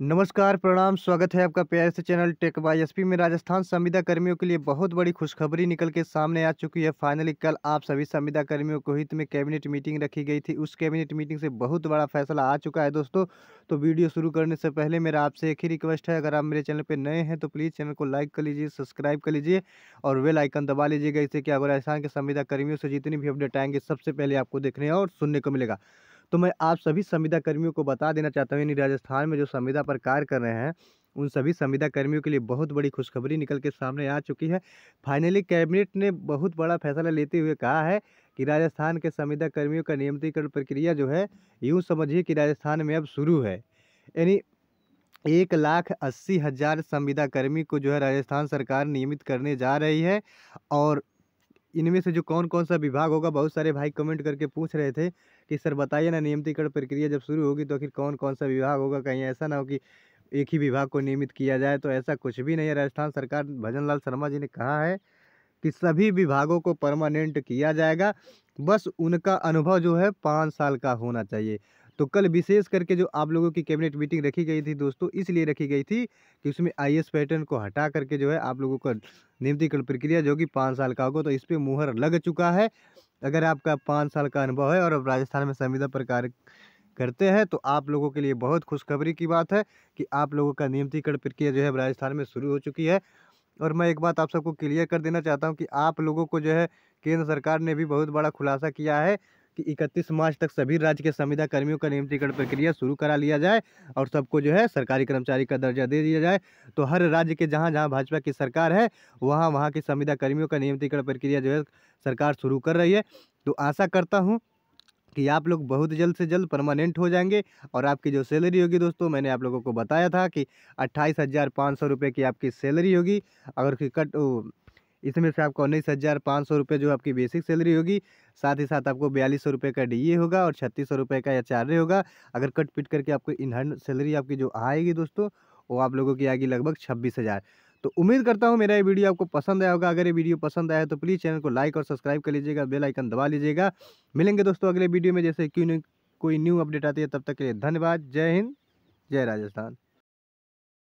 नमस्कार प्रणाम स्वागत है आपका प्यार से चैनल टेक बाई एसपी में राजस्थान संविदा कर्मियों के लिए बहुत बड़ी खुशखबरी निकल के सामने आ चुकी है फाइनली कल आप सभी संविदा कर्मियों को हित में कैबिनेट मीटिंग रखी गई थी उस कैबिनेट मीटिंग से बहुत बड़ा फैसला आ चुका है दोस्तों तो वीडियो शुरू करने से पहले मेरा आपसे एक ही रिक्वेस्ट है अगर आप मेरे चैनल पर नए हैं तो प्लीज़ चैनल को लाइक कर लीजिए सब्सक्राइब कर लीजिए और वेल आइकन दबा लीजिएगा इससे कि आप राजस्थान के संविदा कर्मियों से जितनी भी अपडेट आएंगे सबसे पहले आपको देखने और सुनने को मिलेगा तो मैं आप सभी संविदा कर्मियों को बता देना चाहता हूँ यानी राजस्थान में जो संविदा पर कार्य कर रहे हैं उन सभी संविदा कर्मियों के लिए बहुत बड़ी खुशखबरी निकल के सामने आ चुकी है फाइनली कैबिनेट ने बहुत बड़ा फैसला लेते हुए कहा है कि राजस्थान के संविदा कर्मियों का नियमितीकरण प्रक्रिया जो है यूँ समझिए कि राजस्थान में अब शुरू है यानी एक लाख अस्सी हज़ार संविदा कर्मी को जो है राजस्थान सरकार नियमित करने जा रही है और इनमें से जो कौन कौन सा विभाग होगा बहुत सारे भाई कमेंट करके पूछ रहे थे कि सर बताइए ना नियमितीकरण प्रक्रिया जब शुरू होगी तो आखिर कौन कौन सा विभाग होगा कहीं ऐसा ना हो कि एक ही विभाग को नियमित किया जाए तो ऐसा कुछ भी नहीं है राजस्थान सरकार भजन लाल शर्मा जी ने कहा है कि सभी विभागों को परमानेंट किया जाएगा बस उनका अनुभव जो है पाँच साल का होना चाहिए तो कल विशेष करके जो आप लोगों की कैबिनेट मीटिंग रखी गई थी दोस्तों इसलिए रखी गई थी कि उसमें आई पैटर्न को हटा करके जो है आप लोगों का नियमितीकरण प्रक्रिया जो कि पाँच साल का होगा तो इस पर मुहर लग चुका है अगर आपका पाँच साल का अनुभव है और अब राजस्थान में संविदा पर कार्य करते हैं तो आप लोगों के लिए बहुत खुशखबरी की बात है कि आप लोगों का नियमितीकरण प्रक्रिया जो है राजस्थान में शुरू हो चुकी है और मैं एक बात आप सबको क्लियर कर देना चाहता हूँ कि आप लोगों को जो है केंद्र सरकार ने भी बहुत बड़ा खुलासा किया है कि 31 मार्च तक सभी राज्य के संविदा कर्मियों का नियमितीकरण प्रक्रिया शुरू करा लिया जाए और सबको जो है सरकारी कर्मचारी का दर्जा दे दिया जाए तो हर राज्य के जहाँ जहाँ भाजपा की सरकार है वहाँ वहाँ की संविदा कर्मियों का नियमितीकरण प्रक्रिया जो है सरकार शुरू कर रही है तो आशा करता हूँ कि आप लोग बहुत जल्द से जल्द परमानेंट हो जाएंगे और आपकी जो सैलरी होगी दोस्तों मैंने आप लोगों को बताया था कि अट्ठाईस हज़ार पाँच सौ रुपये की आपकी सैलरी होगी अगर कट इसमें से आपको उन्नीस हज़ार पाँच सौ रुपये जो आपकी बेसिक सैलरी होगी साथ ही साथ आपको बयालीस सौ रुपये का डी होगा और छत्तीस सौ रुपये का एच होगा अगर कट पिट करके आपको हंड सैलरी आपकी जो आएगी दोस्तों वो आप लोगों की आएगी लगभग छब्बीस हज़ार तो उम्मीद करता हूँ मेरा ये वीडियो आपको पसंद आया होगा अगर ये वीडियो पसंद आया तो प्लीज़ चैनल को लाइक और सब्सक्राइब कर लीजिएगा बेल आइकन दबा लीजिएगा मिलेंगे दोस्तों अगले वीडियो में जैसे क्यों कोई न्यू अपडेट आती है तब तक के लिए धन्यवाद जय हिंद जय राजस्थान